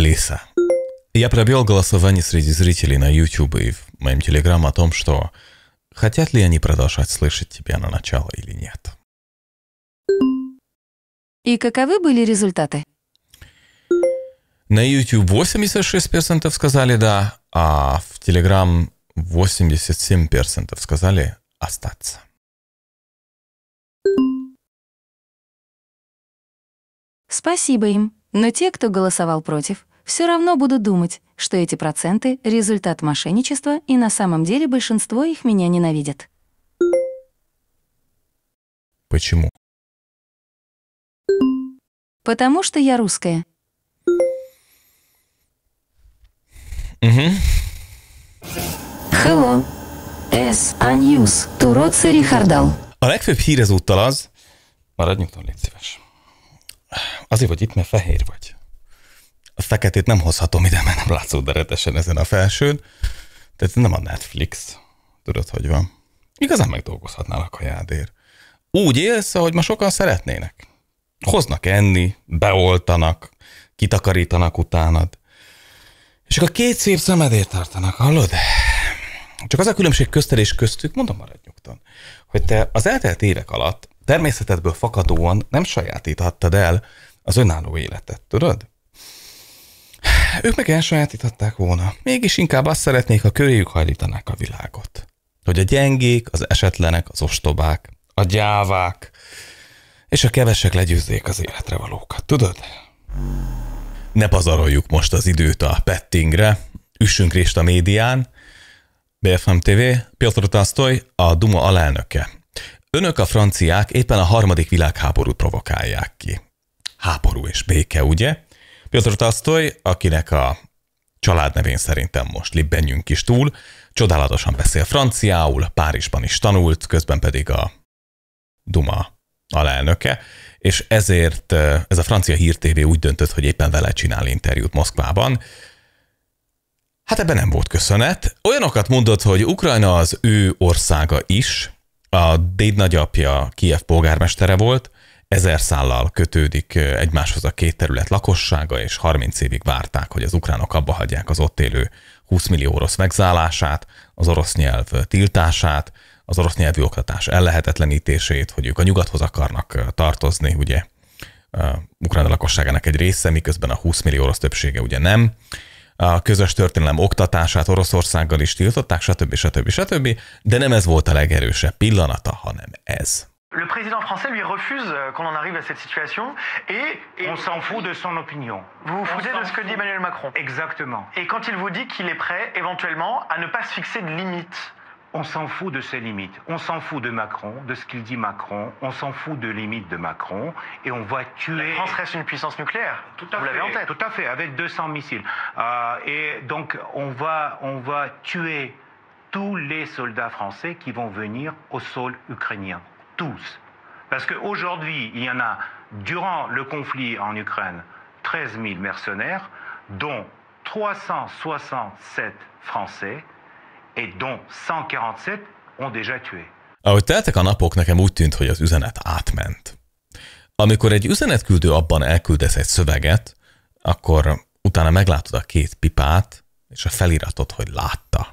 Алиса. Я провел голосование среди зрителей на YouTube и в моем Telegram о том, что хотят ли они продолжать слышать тебя на начало или нет. И каковы были результаты? На YouTube 86% сказали «да», а в Telegram 87% сказали «остаться». Спасибо им, но те, кто голосовал против, все равно буду думать, что эти проценты — результат мошенничества, и на самом деле большинство их меня ненавидят. Почему? Потому что я русская. Угу. Hello. Ez a news. Turoțe Rihardal. A legfőbb hír ezúttal az... Maradjunk tanulni, szíves. Azért vagy itt, mert fehér vagy. a feketét nem hozhatom ide, mert nem látszó deretesen ezen a felsőn. Tehát nem a Netflix. Tudod, hogy van. Igazán megdolgozhatnál a kajádért. Úgy élsz, ahogy ma sokan szeretnének. Hoznak enni, beoltanak, kitakarítanak utánad. És akkor két szép szemedért tartanak, hallod? Csak az a különbség köztel és köztük, mondom maradj nyugtan, hogy te az eltelt évek alatt természetedből fakadóan nem sajátíthattad el az önálló életet, tudod? Ők meg elsajátították volna. Mégis inkább azt szeretnék, ha köréjük hajlítanák a világot. Hogy a gyengék, az esetlenek, az ostobák, a gyávák, és a kevesek legyőzzék az életre valókat. Tudod? Ne pazaroljuk most az időt a pettingre, üssünk részt a médián, BFM TV, Piotr Tasztoy, a Duma alelnöke. Önök a franciák éppen a harmadik világháborút provokálják ki. Háború és béke, ugye? Piotr Tasztoly, akinek a családnevén szerintem most libbenjünk is túl, csodálatosan beszél franciául, Párizsban is tanult, közben pedig a Duma alelnöke, és ezért ez a francia hírtévé úgy döntött, hogy éppen vele csinál interjút Moszkvában. Hát ebben nem volt köszönet. Olyanokat mondott, hogy Ukrajna az ő országa is, a déd nagyapja Kiev polgármestere volt, ezer szállal kötődik egymáshoz a két terület lakossága, és 30 évig várták, hogy az ukránok abba hagyják az ott élő 20 millió orosz megzálását, az orosz nyelv tiltását, az orosz nyelvű oktatás ellehetetlenítését, hogy ők a nyugathoz akarnak tartozni, ugye ukrán lakosságának egy része, miközben a 20 millió orosz többsége ugye nem. A közös történelem oktatását Oroszországgal is tiltották, stb. stb. stb. De nem ez volt a legerősebb pillanata, hanem ez. Le président français lui refuse euh, qu'on en arrive à cette situation et... on s'en fout de son opinion. Vous vous foutez de ce que dit Emmanuel Macron Exactement. Et quand il vous dit qu'il est prêt éventuellement à ne pas se fixer de limites on s'en fout de ses limites, on s'en fout de Macron, de ce qu'il dit Macron, on s'en fout de limites de Macron, et on va tuer. La France reste une puissance nucléaire. Vous l'avez en tête. Tout à fait, avec 200 missiles. Euh, et donc on va, on va tuer tous les soldats français qui vont venir au sol ukrainien. tous. Parce qu'aujourd'hui, il y en a, durant le conflit en Ukraine, 13 000 mercenaires, dont 367 Français, et dont 147 ont déjà tué. Ahogy teltek a napok, nekem úgy tűnt, hogy az üzenet átment. Amikor egy üzenetküldő abban elküldesz egy szöveget, akkor utána meglátod a két pipát, és a feliratot, hogy látta.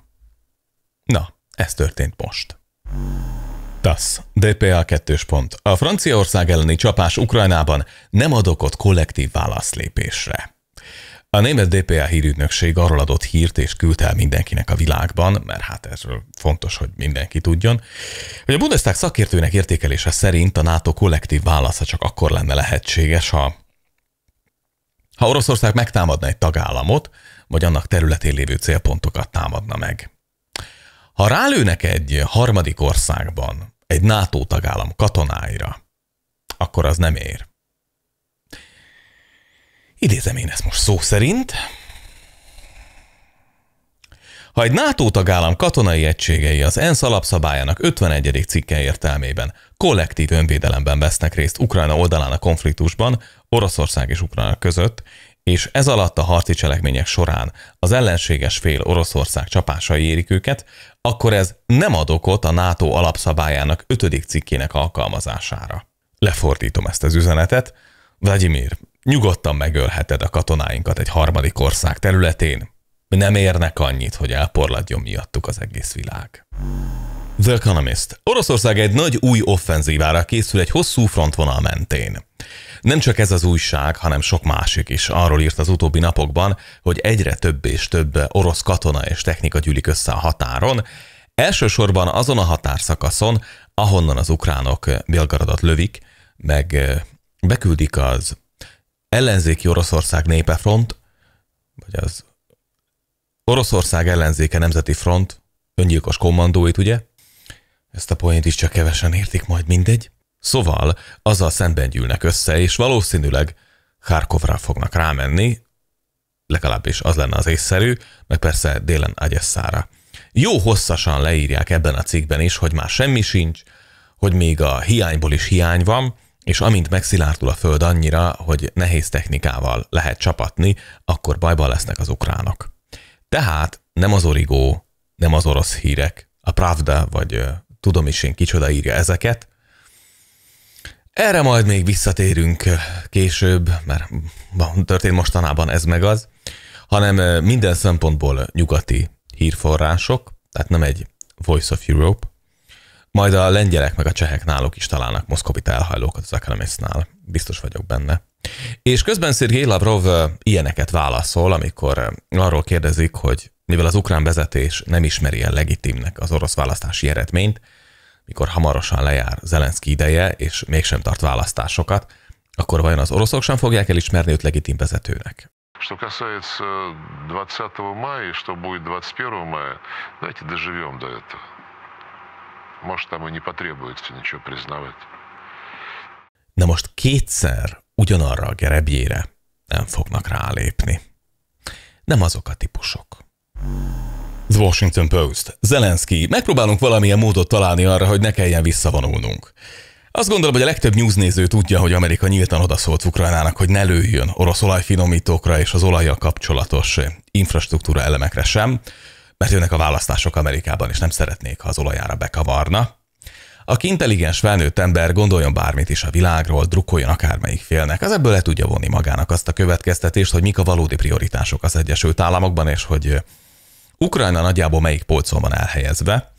Na, ez történt most. TASZ, DPA 2 pont. A Franciaország elleni csapás Ukrajnában nem ad okot kollektív válaszlépésre. A német DPA hírügynökség arról adott hírt és küldte el mindenkinek a világban, mert hát ez fontos, hogy mindenki tudjon, hogy a Bundestag szakértőnek értékelése szerint a NATO kollektív válasza csak akkor lenne lehetséges, ha, ha Oroszország megtámadna egy tagállamot, vagy annak területén lévő célpontokat támadna meg. Ha rálőnek egy harmadik országban, egy NATO tagállam katonáira, akkor az nem ér. Idézem én ezt most szó szerint. Ha egy NATO tagállam katonai egységei az ENSZ alapszabályának 51. cikke értelmében kollektív önvédelemben vesznek részt Ukrajna oldalán a konfliktusban, Oroszország és Ukrajna között, és ez alatt a harci cselekmények során az ellenséges fél Oroszország csapásai érik őket, akkor ez nem ad okot a NATO alapszabályának ötödik cikkének alkalmazására. Lefordítom ezt az üzenetet. Vladimir, nyugodtan megölheted a katonáinkat egy harmadik ország területén. Nem érnek annyit, hogy elporladjon miattuk az egész világ. The Economist. Oroszország egy nagy új offenzívára készül egy hosszú frontvonal mentén. Nem csak ez az újság, hanem sok másik is arról írt az utóbbi napokban, hogy egyre több és több orosz katona és technika gyűlik össze a határon, elsősorban azon a határszakaszon, ahonnan az ukránok Belgradot lövik, meg beküldik az ellenzéki Oroszország népe front, vagy az Oroszország ellenzéke nemzeti front öngyilkos kommandóit, ugye? Ezt a poént is csak kevesen értik, majd mindegy. Szóval azzal szemben gyűlnek össze, és valószínűleg Harkovra fognak rámenni, legalábbis az lenne az észszerű, meg persze délen Agyesszára. Jó hosszasan leírják ebben a cikkben is, hogy már semmi sincs, hogy még a hiányból is hiány van, és amint megszilárdul a föld annyira, hogy nehéz technikával lehet csapatni, akkor bajban lesznek az ukránok. Tehát nem az origó, nem az orosz hírek, a Pravda vagy tudom is én kicsoda írja ezeket, erre majd még visszatérünk eh, később, mert történt mostanában ez meg az, hanem eh, minden szempontból nyugati hírforrások, tehát nem egy Voice of Europe, majd a lengyelek meg a csehek náluk is találnak moszkvita elhajlókat az Economistnál, biztos vagyok benne. És közben Szirgé Lavrov eh, ilyeneket válaszol, amikor arról kérdezik, hogy mivel az ukrán vezetés nem ismeri a legitimnek az orosz választási eredményt, mikor hamarosan lejár Zelenszky ideje, és mégsem tart választásokat, akkor vajon az oroszok sem fogják elismerni őt legitim vezetőnek? Что касается 20 э, мая и что будет 21 мая, давайте доживем до этого. Может, там и не потребуется ничего признавать. Na most kétszer ugyanarra a gerebjére nem fognak rálépni. Nem azok a típusok. The Washington Post. Zelenszky, megpróbálunk valamilyen módot találni arra, hogy ne kelljen visszavonulnunk. Azt gondolom, hogy a legtöbb newsnéző tudja, hogy Amerika nyíltan odaszólt Ukrajnának, hogy ne lőjön orosz olajfinomítókra és az olajjal kapcsolatos infrastruktúra elemekre sem, mert jönnek a választások Amerikában, és nem szeretnék, ha az olajára bekavarna. Aki intelligens felnőtt ember gondoljon bármit is a világról, drukkoljon akármelyik félnek, az ebből le tudja vonni magának azt a következtetést, hogy mik a valódi prioritások az Egyesült Államokban, és hogy Ukrajna nagyjából melyik polcon van elhelyezve.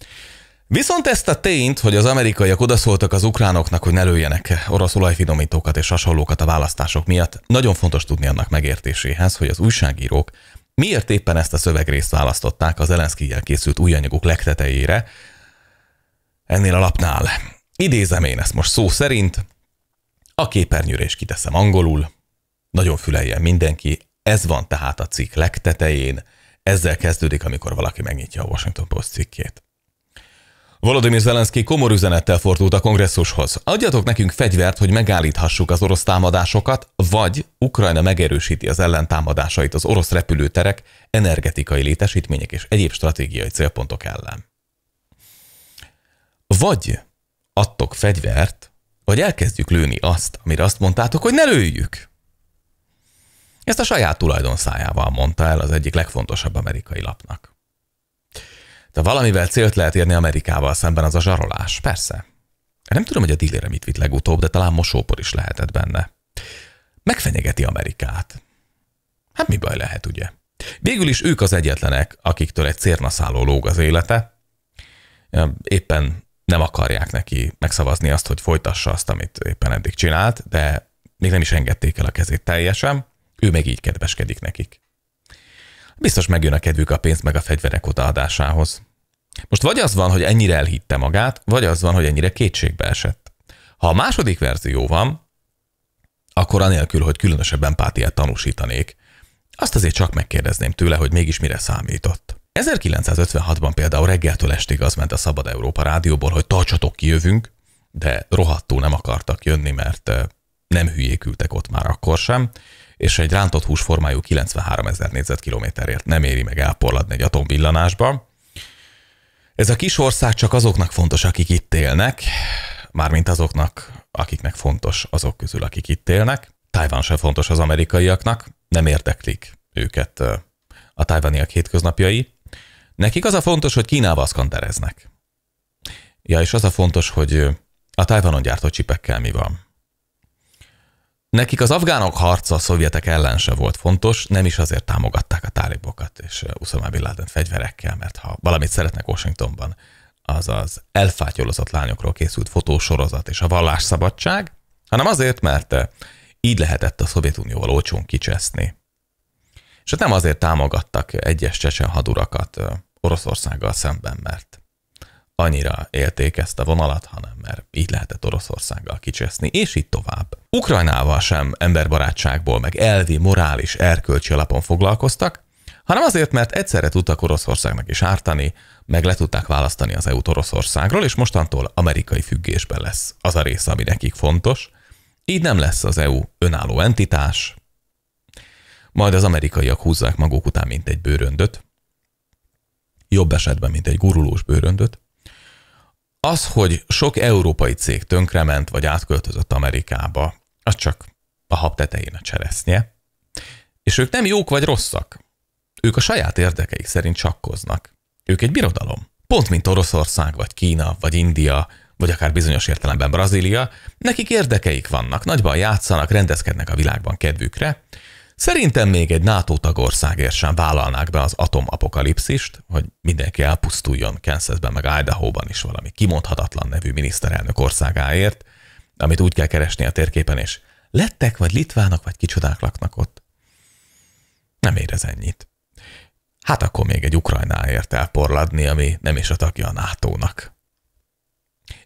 Viszont ezt a tényt, hogy az amerikaiak odaszóltak az ukránoknak, hogy ne lőjenek orosz olajfinomítókat és hasonlókat a választások miatt, nagyon fontos tudni annak megértéséhez, hogy az újságírók miért éppen ezt a szövegrészt választották az Elenszkijel készült új anyaguk legtetejére, ennél a lapnál. Idézem én ezt most szó szerint, a képernyőre is kiteszem angolul, nagyon füleljen mindenki, ez van tehát a cikk legtetején – ezzel kezdődik, amikor valaki megnyitja a Washington Post cikkét. Volodymyr Zelenszky komor üzenettel fordult a kongresszushoz. Adjatok nekünk fegyvert, hogy megállíthassuk az orosz támadásokat, vagy Ukrajna megerősíti az ellentámadásait az orosz repülőterek, energetikai létesítmények és egyéb stratégiai célpontok ellen. Vagy adtok fegyvert, vagy elkezdjük lőni azt, amire azt mondtátok, hogy ne lőjük. Ezt a saját tulajdonszájával mondta el az egyik legfontosabb amerikai lapnak. De valamivel célt lehet érni Amerikával szemben az a zsarolás, persze. Nem tudom, hogy a dílére mit vitt legutóbb, de talán mosópor is lehetett benne. Megfenyegeti Amerikát. Hát mi baj lehet, ugye? Végül is ők az egyetlenek, akiktől egy cérnaszálló lóg az élete. Éppen nem akarják neki megszavazni azt, hogy folytassa azt, amit éppen eddig csinált, de még nem is engedték el a kezét teljesen. Ő meg így kedveskedik nekik. Biztos megjön a kedvük a pénz meg a fegyverek odaadásához. Most vagy az van, hogy ennyire elhitte magát, vagy az van, hogy ennyire kétségbe esett. Ha a második verzió van, akkor anélkül, hogy különösebb empátiát tanúsítanék, azt azért csak megkérdezném tőle, hogy mégis mire számított. 1956-ban például reggeltől estig az ment a Szabad Európa rádióból, hogy tartsatok, kijövünk, de rohadtul nem akartak jönni, mert nem hülyék ültek ott már akkor sem, és egy rántott hús formájú 93 ezer négyzetkilométerért nem éri meg elporladni egy atombillanásba. Ez a kis ország csak azoknak fontos, akik itt élnek, mármint azoknak, akiknek fontos azok közül, akik itt élnek. Tájván sem fontos az amerikaiaknak, nem érdeklik őket a tájvaniak hétköznapjai. Nekik az a fontos, hogy Kínával szkandereznek. Ja, és az a fontos, hogy a tájvanon gyártott csipekkel mi van. Nekik az afgánok harca a szovjetek ellen se volt fontos, nem is azért támogatták a tálibokat és Usama Bin Laden fegyverekkel, mert ha valamit szeretnek Washingtonban, az az elfátyolozott lányokról készült fotósorozat és a vallásszabadság, hanem azért, mert így lehetett a Szovjetunióval olcsón kicseszni. És nem azért támogattak egyes csecsen hadurakat Oroszországgal szemben, mert annyira élték ezt a vonalat, hanem mert így lehetett Oroszországgal kicseszni, és így tovább. Ukrajnával sem emberbarátságból, meg elvi, morális, erkölcsi alapon foglalkoztak, hanem azért, mert egyszerre tudtak Oroszországnak is ártani, meg le tudták választani az EU-t Oroszországról, és mostantól amerikai függésben lesz az a része, ami nekik fontos. Így nem lesz az EU önálló entitás, majd az amerikaiak húzzák maguk után, mint egy bőröndöt, jobb esetben, mint egy gurulós bőröndöt, az, hogy sok európai cég tönkrement vagy átköltözött Amerikába, az csak a hab tetején a cseresznye. És ők nem jók vagy rosszak. Ők a saját érdekeik szerint csakkoznak. Ők egy birodalom. Pont mint Oroszország, vagy Kína, vagy India, vagy akár bizonyos értelemben Brazília, nekik érdekeik vannak, nagyban játszanak, rendezkednek a világban kedvükre, Szerintem még egy NATO tagországért sem vállalnák be az atomapokalipszist, hogy mindenki elpusztuljon Kansasben meg Idaho-ban is valami kimondhatatlan nevű miniszterelnök országáért, amit úgy kell keresni a térképen, és lettek vagy Litvának vagy kicsodák laknak ott. Nem érez ennyit. Hát akkor még egy Ukrajnáért elporladni, ami nem is a tagja a NATO-nak.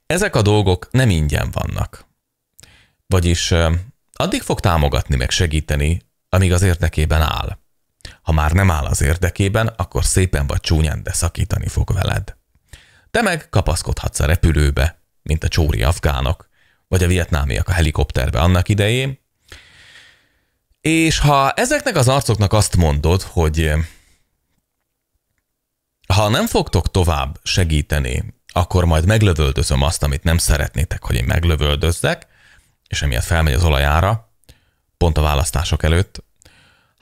Ezek a dolgok nem ingyen vannak. Vagyis addig fog támogatni meg segíteni, amíg az érdekében áll. Ha már nem áll az érdekében, akkor szépen vagy csúnyán, de szakítani fog veled. Te meg kapaszkodhatsz a repülőbe, mint a csóri afgánok, vagy a vietnámiak a helikopterbe annak idején. És ha ezeknek az arcoknak azt mondod, hogy eh, ha nem fogtok tovább segíteni, akkor majd meglövöldözöm azt, amit nem szeretnétek, hogy én meglövöldözzek, és emiatt felmegy az olajára, pont a választások előtt,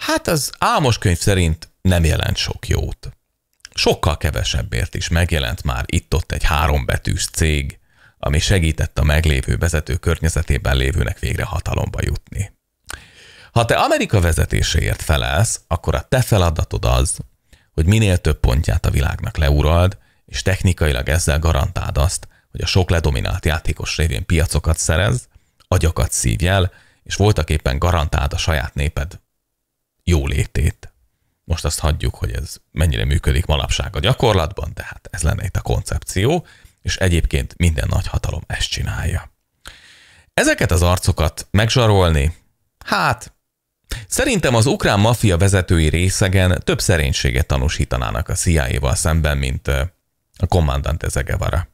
Hát az álmos könyv szerint nem jelent sok jót. Sokkal kevesebbért is megjelent már itt-ott egy hárombetűs cég, ami segített a meglévő vezető környezetében lévőnek végre hatalomba jutni. Ha te Amerika vezetéséért felelsz, akkor a te feladatod az, hogy minél több pontját a világnak leurald, és technikailag ezzel garantáld azt, hogy a sok ledominált játékos révén piacokat szerez, agyakat szívj el, és voltak éppen garantáld a saját néped jólétét. Most azt hagyjuk, hogy ez mennyire működik manapság a gyakorlatban, de hát ez lenne itt a koncepció, és egyébként minden nagy hatalom ezt csinálja. Ezeket az arcokat megzsarolni, hát Szerintem az ukrán maffia vezetői részegen több szerénységet tanúsítanának a CIA-val szemben, mint a kommandante Zegevara.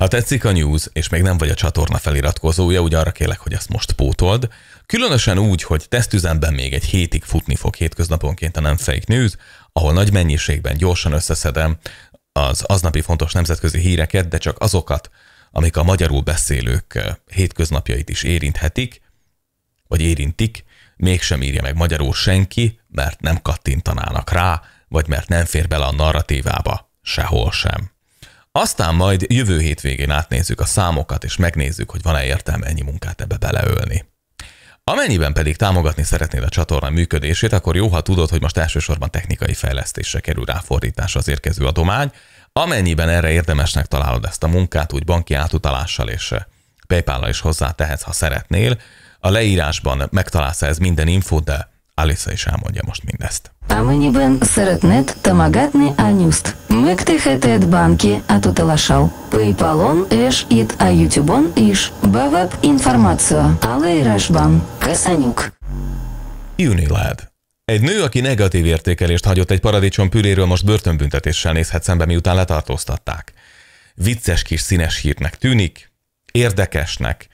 Ha tetszik a news, és még nem vagy a csatorna feliratkozója, úgy arra kérlek, hogy ezt most pótold. Különösen úgy, hogy tesztüzemben még egy hétig futni fog hétköznaponként a nem fake news, ahol nagy mennyiségben gyorsan összeszedem az aznapi fontos nemzetközi híreket, de csak azokat, amik a magyarul beszélők eh, hétköznapjait is érinthetik, vagy érintik, mégsem írja meg magyarul senki, mert nem kattintanának rá, vagy mert nem fér bele a narratívába sehol sem. Aztán majd jövő hétvégén átnézzük a számokat, és megnézzük, hogy van-e értelme ennyi munkát ebbe beleölni. Amennyiben pedig támogatni szeretnéd a csatorna működését, akkor jó, ha tudod, hogy most elsősorban technikai fejlesztésre kerül ráfordítás az érkező adomány. Amennyiben erre érdemesnek találod ezt a munkát, úgy banki átutalással és eh, paypal is hozzá tehetsz, ha szeretnél. A leírásban megtalálsz ez minden infót, de Alisa is elmondja most mindezt. Amennyiben szeretnéd támogatni a nyuszt, megteheted banki átutalással, Paypalon és itt a YouTube-on is, beveb információ, leírásban Köszönjük! lehet. Egy nő, aki negatív értékelést hagyott egy paradicsom püréről, most börtönbüntetéssel nézhet szembe, miután letartóztatták. Vicces kis színes hírnek tűnik, érdekesnek,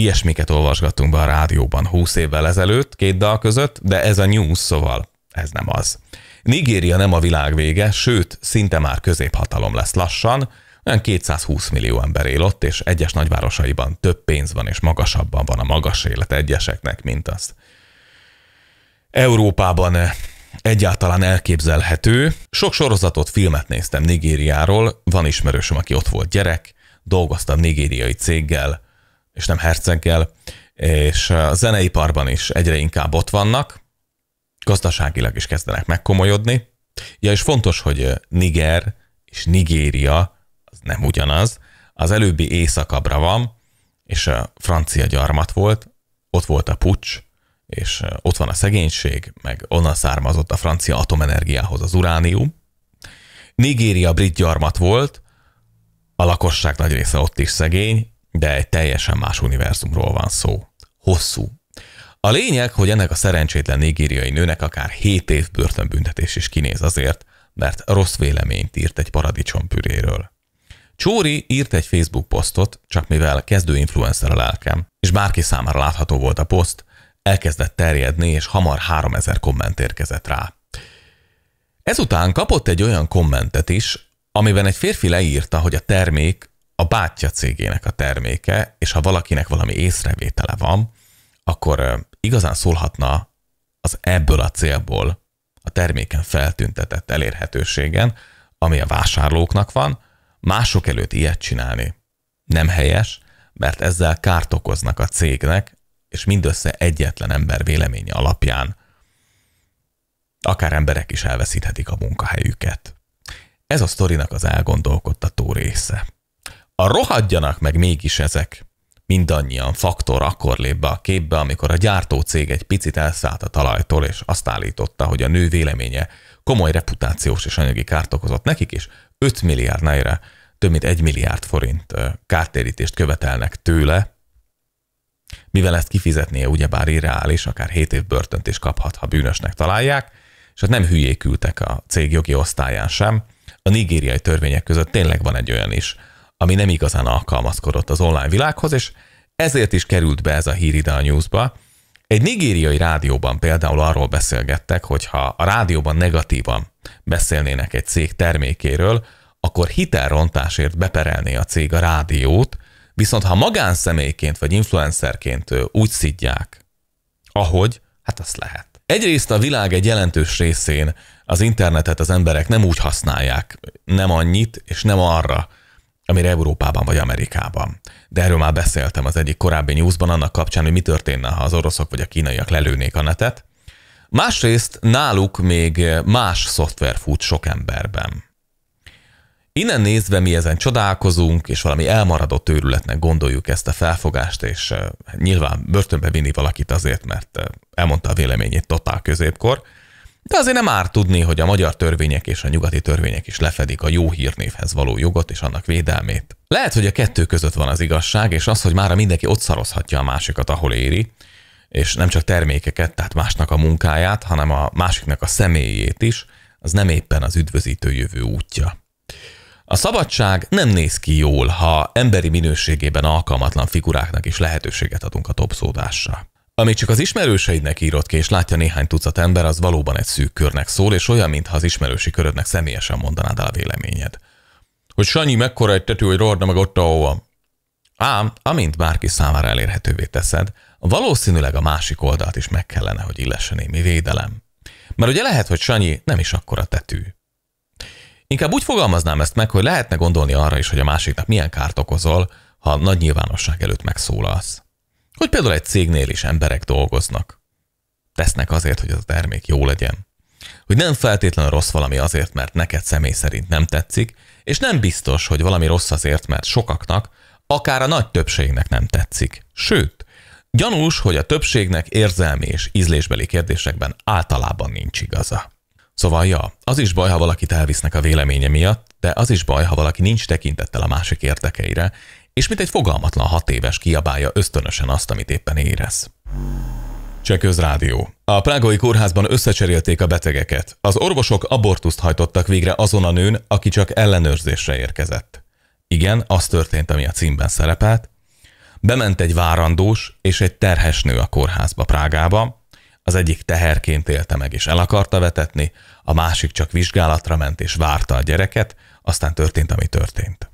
ilyesmiket olvasgattunk be a rádióban 20 évvel ezelőtt, két dal között, de ez a news, szóval ez nem az. Nigéria nem a világ vége, sőt, szinte már középhatalom lesz lassan, olyan 220 millió ember él ott, és egyes nagyvárosaiban több pénz van és magasabban van a magas élet egyeseknek, mint azt. Európában eh, egyáltalán elképzelhető. Sok sorozatot, filmet néztem Nigériáról, van ismerősöm, aki ott volt gyerek, dolgoztam nigériai céggel, és nem herceggel, és a zeneiparban is egyre inkább ott vannak, gazdaságilag is kezdenek megkomolyodni. Ja, és fontos, hogy Niger és Nigéria, az nem ugyanaz, az előbbi éjszakabbra van, és a francia gyarmat volt, ott volt a pucs, és ott van a szegénység, meg onnan származott a francia atomenergiához az uránium. Nigéria brit gyarmat volt, a lakosság nagy része ott is szegény, de egy teljesen más univerzumról van szó. Hosszú. A lényeg, hogy ennek a szerencsétlen nigériai nőnek akár 7 év börtönbüntetés is kinéz azért, mert rossz véleményt írt egy paradicsompüréről. Csóri írt egy Facebook posztot, csak mivel kezdő influencer a lelkem, és bárki számára látható volt a poszt, elkezdett terjedni, és hamar 3000 komment érkezett rá. Ezután kapott egy olyan kommentet is, amiben egy férfi leírta, hogy a termék a bátyja cégének a terméke, és ha valakinek valami észrevétele van, akkor igazán szólhatna az ebből a célból a terméken feltüntetett elérhetőségen, ami a vásárlóknak van, mások előtt ilyet csinálni. Nem helyes, mert ezzel kárt okoznak a cégnek, és mindössze egyetlen ember véleménye alapján akár emberek is elveszíthetik a munkahelyüket. Ez a sztorinak az elgondolkodtató része. A rohadjanak meg mégis ezek. Mindannyian faktor akkor lép be a képbe, amikor a cég egy picit elszállt a talajtól, és azt állította, hogy a nő véleménye komoly reputációs és anyagi kárt okozott nekik, és 5 milliárd naira, több mint 1 milliárd forint kártérítést követelnek tőle, mivel ezt kifizetnie ugyebár irreális, akár 7 év börtönt is kaphat, ha bűnösnek találják, és hát nem hülyék ültek a cég jogi osztályán sem. A nigériai törvények között tényleg van egy olyan is, ami nem igazán alkalmazkodott az online világhoz, és ezért is került be ez a hír ide a newsba. Egy nigériai rádióban például arról beszélgettek, hogy ha a rádióban negatívan beszélnének egy cég termékéről, akkor hitelrontásért beperelné a cég a rádiót, viszont ha magánszemélyként vagy influencerként úgy szidják, ahogy, hát azt lehet. Egyrészt a világ egy jelentős részén az internetet az emberek nem úgy használják, nem annyit, és nem arra, amire Európában vagy Amerikában. De erről már beszéltem az egyik korábbi newsban annak kapcsán, hogy mi történne, ha az oroszok vagy a kínaiak lelőnék a netet. Másrészt náluk még más szoftver fut sok emberben. Innen nézve mi ezen csodálkozunk, és valami elmaradott őrületnek gondoljuk ezt a felfogást, és eh, nyilván börtönbe vinni valakit azért, mert eh, elmondta a véleményét totál középkor – de azért nem árt tudni, hogy a magyar törvények és a nyugati törvények is lefedik a jó hírnévhez való jogot és annak védelmét. Lehet, hogy a kettő között van az igazság, és az, hogy már mindenki ott szarozhatja a másikat, ahol éri, és nem csak termékeket, tehát másnak a munkáját, hanem a másiknak a személyét is, az nem éppen az üdvözítő jövő útja. A szabadság nem néz ki jól, ha emberi minőségében alkalmatlan figuráknak is lehetőséget adunk a topszódásra. Amit csak az ismerőseidnek írod ki, és látja néhány tucat ember, az valóban egy szűk körnek szól, és olyan, mintha az ismerősi körödnek személyesen mondanád el a véleményed. Hogy Sanyi mekkora egy tető, hogy rohadna meg ott, ahova. Ám, amint bárki számára elérhetővé teszed, valószínűleg a másik oldalt is meg kellene, hogy illessen némi védelem. Mert ugye lehet, hogy Sanyi nem is akkora tetű. Inkább úgy fogalmaznám ezt meg, hogy lehetne gondolni arra is, hogy a másiknak milyen kárt okozol, ha nagy nyilvánosság előtt megszólalsz. Hogy például egy cégnél is emberek dolgoznak. Tesznek azért, hogy az a termék jó legyen. Hogy nem feltétlenül rossz valami azért, mert neked személy szerint nem tetszik, és nem biztos, hogy valami rossz azért, mert sokaknak, akár a nagy többségnek nem tetszik. Sőt, gyanús, hogy a többségnek érzelmi és ízlésbeli kérdésekben általában nincs igaza. Szóval ja, az is baj, ha valakit elvisznek a véleménye miatt, de az is baj, ha valaki nincs tekintettel a másik érdekeire, és mint egy fogalmatlan hat éves kiabálja ösztönösen azt, amit éppen érez. Cseh közrádió. A prágai kórházban összecserélték a betegeket. Az orvosok abortuszt hajtottak végre azon a nőn, aki csak ellenőrzésre érkezett. Igen, az történt, ami a címben szerepelt. Bement egy várandós és egy terhes nő a kórházba Prágába. Az egyik teherként élte meg és el akarta vetetni, a másik csak vizsgálatra ment és várta a gyereket, aztán történt, ami történt.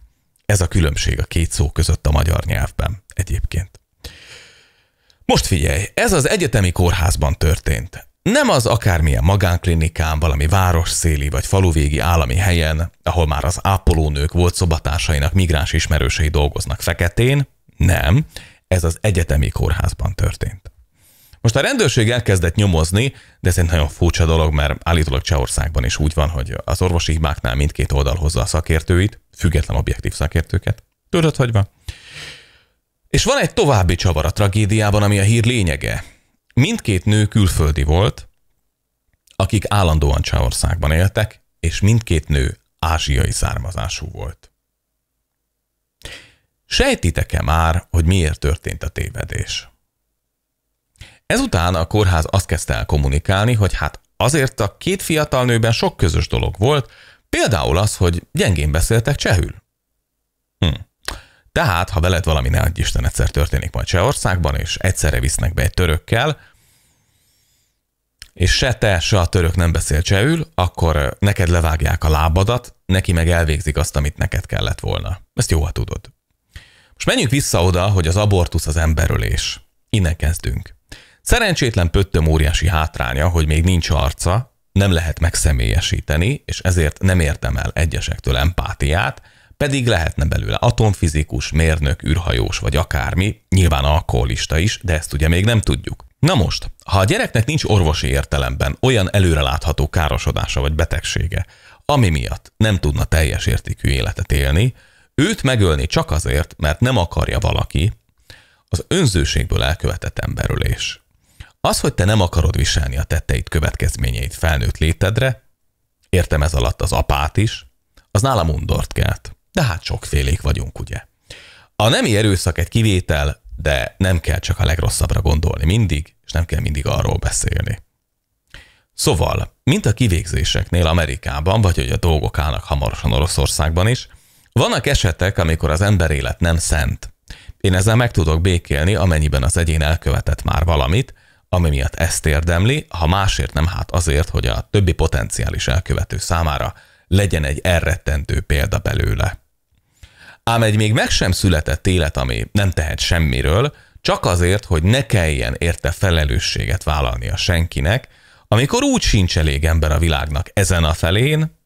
Ez a különbség a két szó között a magyar nyelvben egyébként. Most figyelj, ez az egyetemi kórházban történt. Nem az akármilyen magánklinikán, valami városszéli vagy faluvégi állami helyen, ahol már az ápolónők volt szobatársainak migráns ismerősei dolgoznak feketén, nem, ez az egyetemi kórházban történt. Most a rendőrség elkezdett nyomozni, de ez egy nagyon furcsa dolog, mert állítólag Csehországban is úgy van, hogy az orvosi hibáknál mindkét oldal hozza a szakértőit, független objektív szakértőket. Tudod, hogy van? És van egy további csavar a tragédiában, ami a hír lényege. Mindkét nő külföldi volt, akik állandóan Csehországban éltek, és mindkét nő ázsiai származású volt. Sejtitek-e már, hogy miért történt a tévedés? Ezután a kórház azt kezdte el kommunikálni, hogy hát azért a két fiatal nőben sok közös dolog volt, például az, hogy gyengén beszéltek csehül. Hm. Tehát, ha veled valami ne Isten egyszer történik majd Csehországban, és egyszerre visznek be egy törökkel, és se te, se a török nem beszél csehül, akkor neked levágják a lábadat, neki meg elvégzik azt, amit neked kellett volna. Ezt jó, ha tudod. Most menjünk vissza oda, hogy az abortusz az emberölés. Innen kezdünk. Szerencsétlen pöttöm óriási hátránya, hogy még nincs arca, nem lehet megszemélyesíteni, és ezért nem értem el egyesektől empátiát, pedig lehetne belőle atomfizikus, mérnök, űrhajós vagy akármi, nyilván alkoholista is, de ezt ugye még nem tudjuk. Na most, ha a gyereknek nincs orvosi értelemben olyan előrelátható károsodása vagy betegsége, ami miatt nem tudna teljes értékű életet élni, őt megölni csak azért, mert nem akarja valaki, az önzőségből elkövetett emberölés. Az, hogy te nem akarod viselni a tetteid következményeit felnőtt létedre, értem ez alatt az apát is, az nálam undort kelt. De hát sokfélék vagyunk, ugye? A nemi erőszak egy kivétel, de nem kell csak a legrosszabbra gondolni mindig, és nem kell mindig arról beszélni. Szóval, mint a kivégzéseknél Amerikában, vagy hogy a dolgok állnak hamarosan Oroszországban is, vannak esetek, amikor az ember élet nem szent. Én ezzel meg tudok békélni, amennyiben az egyén elkövetett már valamit, ami miatt ezt érdemli, ha másért nem, hát azért, hogy a többi potenciális elkövető számára legyen egy elrettentő példa belőle. Ám egy még meg sem született élet, ami nem tehet semmiről, csak azért, hogy ne kelljen érte felelősséget vállalnia senkinek, amikor úgy sincs elég ember a világnak ezen a felén.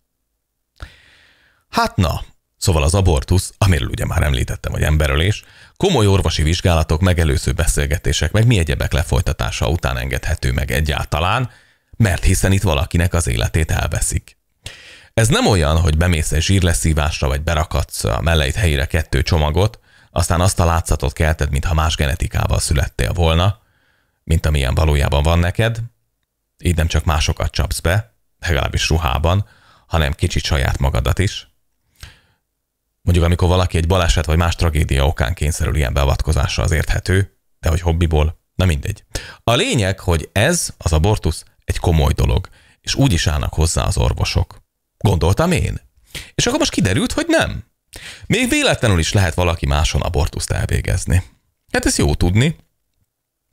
Hát na, szóval az abortusz, amiről ugye már említettem, hogy emberölés, Komoly orvosi vizsgálatok, megelőző beszélgetések, meg mi egyebek lefolytatása után engedhető meg egyáltalán, mert hiszen itt valakinek az életét elveszik. Ez nem olyan, hogy bemész egy zsírleszívásra, vagy berakadsz a melleit helyére kettő csomagot, aztán azt a látszatot kelted, mintha más genetikával születtél volna, mint amilyen valójában van neked, így nem csak másokat csapsz be, legalábbis ruhában, hanem kicsit saját magadat is – Mondjuk amikor valaki egy baleset vagy más tragédia okán kényszerül ilyen beavatkozásra az érthető, de hogy hobbiból, na mindegy. A lényeg, hogy ez, az abortusz, egy komoly dolog, és úgy is állnak hozzá az orvosok. Gondoltam én. És akkor most kiderült, hogy nem. Még véletlenül is lehet valaki máson abortuszt elvégezni. Hát ezt jó tudni.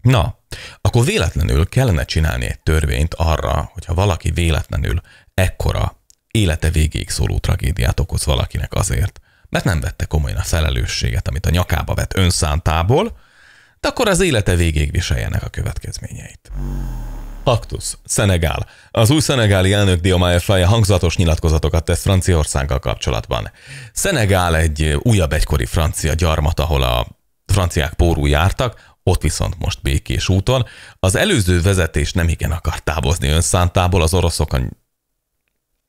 Na, akkor véletlenül kellene csinálni egy törvényt arra, hogyha valaki véletlenül ekkora, élete végéig szóló tragédiát okoz valakinek azért, mert nem vette komolyan a felelősséget, amit a nyakába vett önszántából, de akkor az élete végéig viseljenek a következményeit. Aktus, Szenegál. Az új szenegáli elnök Diomaye Faye hangzatos nyilatkozatokat tesz Franciaországgal kapcsolatban. Szenegál egy újabb egykori francia gyarmat, ahol a franciák pórú jártak, ott viszont most békés úton. Az előző vezetés nem igen akart távozni önszántából, az oroszok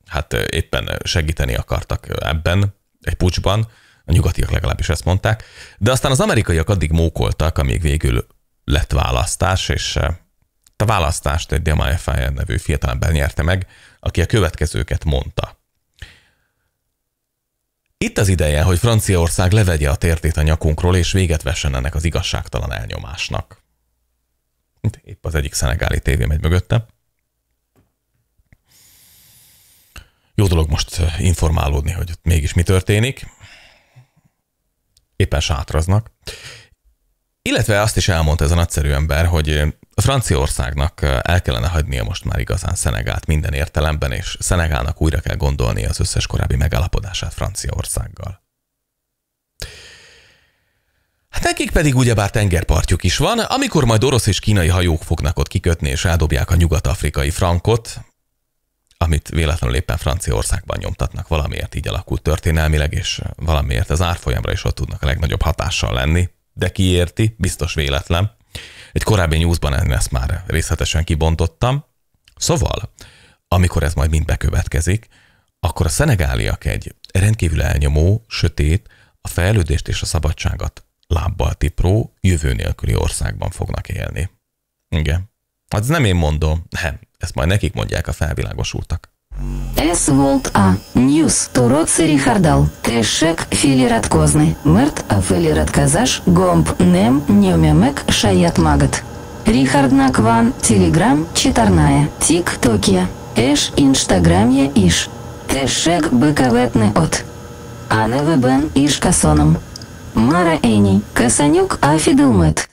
hát éppen segíteni akartak ebben, egy pucsban, a nyugatiak legalábbis ezt mondták, de aztán az amerikaiak addig mókoltak, amíg végül lett választás, és eh, a választást egy Demaya Fire nevű fiatalember nyerte meg, aki a következőket mondta. Itt az ideje, hogy Franciaország levegye a tértét a nyakunkról, és véget vessen ennek az igazságtalan elnyomásnak. Épp az egyik szenegáli tévé megy mögöttem. jó dolog most eh, informálódni, hogy ott mégis mi történik. Éppen sátraznak. Illetve azt is elmondta ez a nagyszerű ember, hogy a eh, Franciaországnak eh, el kellene hagynia most már igazán Szenegát minden értelemben, és Szenegálnak újra kell gondolni az összes korábbi megállapodását Franciaországgal. Hát nekik pedig ugyebár tengerpartjuk is van, amikor majd orosz és kínai hajók fognak ott kikötni és eldobják a nyugat-afrikai frankot, amit véletlenül éppen Franciaországban nyomtatnak, valamiért így alakult történelmileg, és valamiért az árfolyamra is ott tudnak a legnagyobb hatással lenni, de ki érti, biztos véletlen. Egy korábbi newsban ezt már részletesen kibontottam. Szóval, amikor ez majd mind bekövetkezik, akkor a szenegáliak egy rendkívül elnyomó, sötét, a fejlődést és a szabadságot lábbal tipró, jövő nélküli országban fognak élni. Igen. Hát ez nem én mondom, nem, ezt majd nekik mondják a felvilágosultak. Ez volt a News Turoci Richardal. Tessék feliratkozni, Mert a feliratkozás gomb nem nyomja meg saját magat. Richardnak van Telegram читарная, Instagram is. Tessék bekövetni ott. быковетны от. is Иш Mara Мара Эни, Касанюк fidelmet.